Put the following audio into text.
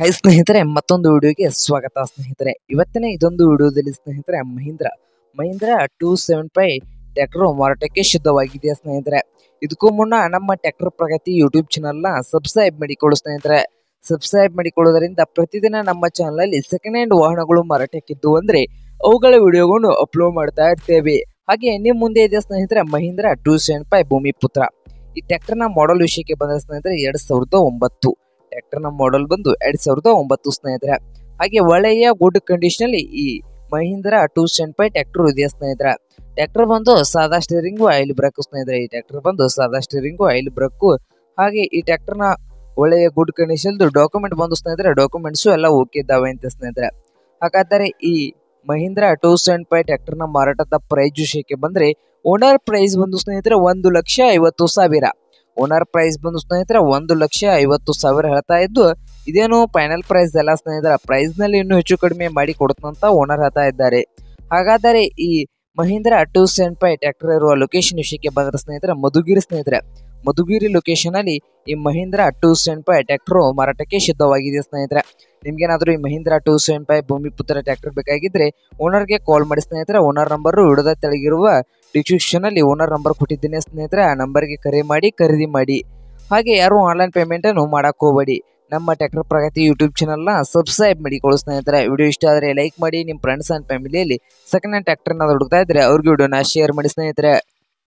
high ಸ್ನೇಹಿತರೆ ಮತ್ತೊಂದು ವಿಡಿಯೋಗೆ ಸ್ವಾಗತ ಸ್ನೇಹಿತರೆ ಇವತ್ತಿನ ಇದೊಂದು ವಿಡಿಯೋದಲ್ಲಿ ಸ್ನೇಹಿತರೆ Mahindra Mahindra two seven five tractor ಮಾರಾಟಕ್ಕೆ ಸಿದ್ಧವಾಗಿದೆ ಸ್ನೇಹಿತರೆ ಇದಕ್ಕೂ ಮುನ್ನ ನಮ್ಮ ಟ್ಯಾಕ್ಟರ್ ಪ್ರಗತಿ ಯೂಟ್ಯೂಬ್ ಚಾನಲ್ನ ಸಬ್ಸ್ಕ್ರೈಬ್ ಮಾಡಿಕೊಳ್ಳು ಸ್ನೇಹಿತರೆ ಸಬ್ಸ್ಕ್ರೈಬ್ ಮಾಡಿಕೊಳ್ಳೋದರಿಂದ ಪ್ರತಿದಿನ ನಮ್ಮ ಚಾನಲಲ್ಲಿ ಸೆಕೆಂಡ್ ಹ್ಯಾಂಡ್ ವಾಹನಗಳು ಮಾರಾಟಕ್ಕಿದ್ದು ಅಂದರೆ ಅವುಗಳ ವಿಡಿಯೋಗಳನ್ನು ಅಪ್ಲೋಡ್ ಮಾಡ್ತಾ ಇರ್ತೇವೆ ಹಾಗೆ ನಿಮ್ಮ ಮುಂದೆ ಇದೆ ಸ್ನೇಹಿತರೆ Mahindra two seven five Bhoomiputra ಈ ಟ್ಯಾಕ್ಟರ್ನ ಮಾಡೆಲ್ ವಿಷಯಕ್ಕೆ ಬಂದ ಸ್ನೇಹಿತರೆ ಎರಡು ಸಾವಿರದ ಒಂಬತ್ತು ಟ್ರ್ಯಾಕ್ಟರ್ನ ಮಾಡೆಲ್ ಬಂದು ಎರಡ್ ಸಾವಿರದ ಒಂಬತ್ತು ಸ್ನೇಹಿತರೆ ಹಾಗೆ ಒಳ್ಳೆಯ ಗುಡ್ ಕಂಡೀಷನ್ ಅಲ್ಲಿ ಈ Mahindra two seven five tractor ಇದೆಯಾ ಸ್ನೇಹಿತರೆ ಟ್ರ್ಯಾಕ್ಟರ್ ಬಂದು ಸಾದಾ ಸ್ಟೀರಿಂಗು ಆಯಿಲ್ ಬ್ರೇಕು ಸ್ನೇಹಿತರ ಈ ಟ್ರ್ಯಾಕ್ಟರ್ ಬಂದು ಸಾದಾ ಸ್ಟೀರಿಂಗು ಆಯಿಲ್ ಬ್ರೇಕು ಹಾಗೆ ಈ ಟ್ರ್ಯಾಕ್ಟರ್ನ ಒಳ್ಳೆಯ ಗುಡ್ ಕಂಡೀಷನ್ ಡಾಕ್ಯುಮೆಂಟ್ ಬಂದು ಸ್ನೇಹಿತರೆ ಡಾಕ್ಯುಮೆಂಟ್ಸು ಎಲ್ಲ ಓಕೆ ಇದ್ದಾವೆ ಅಂತ ಸ್ನೇಹಿತರೆ ಹಾಗಾದರೆ ಈ ಮಹೀಂದ್ರ ಟೂ ಸೆವೆನ್ ಫೈ ನ ಮಾರಾಟದ ಪ್ರೈಸ್ ವಿಷಯಕ್ಕೆ ಬಂದರೆ ಓನರ್ ಪ್ರೈಸ್ ಬಂದು ಸ್ನೇಹಿತರೆ ಒಂದು ಲಕ್ಷ ಐವತ್ತು ಸಾವಿರ ಓನರ್ ಪ್ರೈಸ್ ಬಂದು ಸ್ನೇಹಿತರೆ ಒಂದು ಲಕ್ಷ ಐವತ್ತು ಸಾವಿರ ಹೇಳ್ತಾ ಇದ್ದು ಇದೇನು ಫೈನಲ್ ಪ್ರೈಸ್ ಎಲ್ಲ ಸ್ನೇಹಿತರ ಪ್ರೈಸ್ ನಲ್ಲಿ ಇನ್ನೂ ಹೆಚ್ಚು ಕಡಿಮೆ ಮಾಡಿ ಕೊಡುತ್ತಂತ ಓನರ್ ಹೇಳ್ತಾ ಇದ್ದಾರೆ ಹಾಗಾದರೆ ಈ Mahindra two seven five tractor ಇರುವ ಲೊಕೇಶನ್ ವಿಷಯಕ್ಕೆ ಬಂದ ಸ್ನೇಹಿತರ ಮಧುಗಿರಿ ಸ್ನೇಹಿತರೆ ಮಧುಗಿರಿ ಲೊಕೇಶನ್ ಅಲ್ಲಿ ಈ Mahindra two seven five tractor ಮಾರಾಟಕ್ಕೆ ಸಿದ್ಧವಾಗಿದೆ ಸ್ನೇಹಿತರೆ ನಿಮ್ಗೇನಾದರೂ ಈ ಮಹೀಂದ್ರಾ ಟೂ ಸೆವೆನ್ ಫೈವ್ ಭೂಮಿ ಪುತ್ರ ಟ್ರ್ಯಾಕ್ಟರ್ ಬೇಕಾಗಿದ್ದರೆ ಓನರ್ಗೆ ಕಾಲ್ ಮಾಡಿ ಸ್ನೇಹಿತರೆ ಓನರ್ ನಂಬರು ಹಿಡಿದ ತೆಳಗಿರುವ ಅಲ್ಲಿ ಓನರ್ ನಂಬರ್ ಕೊಟ್ಟಿದ್ದೀನಿ ಸ್ನೇಹಿತರ ಆ ನಂಬರ್ಗೆ ಕರೆ ಮಾಡಿ ಖರೀದಿ ಮಾಡಿ ಹಾಗೆ ಯಾರು ಆನ್ಲೈನ್ ಪೇಮೆಂಟನ್ನು ಮಾಡಕ್ ಹೋಗಬೇಡಿ ನಮ್ಮ ಟ್ರ್ಯಾಕ್ಟರ್ ಪ್ರಗತಿ ಯೂಟ್ಯೂಬ್ ಚಾನಲ್ನ ಸಬ್ಸ್ಕ್ರೈಬ್ ಮಾಡಿಕೊಳ್ಳಿ ಸ್ನೇಹಿತರ ವಿಡಿಯೋ ಇಷ್ಟ ಆದರೆ ಲೈಕ್ ಮಾಡಿ ನಿಮ್ಮ ಫ್ರೆಂಡ್ಸ್ ಆ್ಯಂಡ್ ಫ್ಯಾಮಿಲಿಯಲ್ಲಿ ಸೆಕೆಂಡ್ ಹ್ಯಾಂಡ್ ಟ್ರ್ಯಾಕ್ಟರ್ನ ಹುಡುಕ್ತಾ ಇದ್ದರೆ ಅವ್ರಿಗೆ ವಿಡಿಯೋನ ಶೇರ್ ಮಾಡಿ ಸ್ನೇಹಿತರೆ